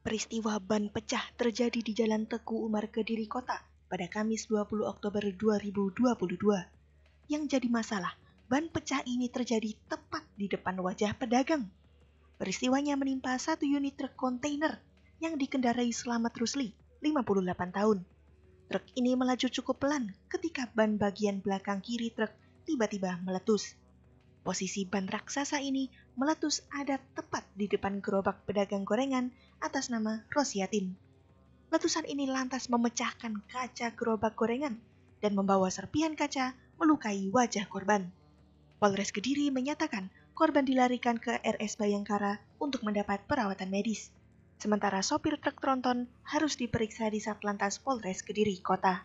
Peristiwa ban pecah terjadi di Jalan Teguh Umar Kediri Kota pada Kamis 20 Oktober 2022. Yang jadi masalah, ban pecah ini terjadi tepat di depan wajah pedagang. Peristiwanya menimpa satu unit truk kontainer yang dikendarai Selamat Rusli, 58 tahun. Truk ini melaju cukup pelan ketika ban bagian belakang kiri truk tiba-tiba meletus. Posisi ban raksasa ini meletus ada tepat di depan gerobak pedagang gorengan atas nama Rosiatin. Letusan ini lantas memecahkan kaca gerobak gorengan dan membawa serpihan kaca melukai wajah korban. Polres Kediri menyatakan korban dilarikan ke RS Bayangkara untuk mendapat perawatan medis. Sementara sopir truk tronton harus diperiksa di Satlantas Polres Kediri Kota.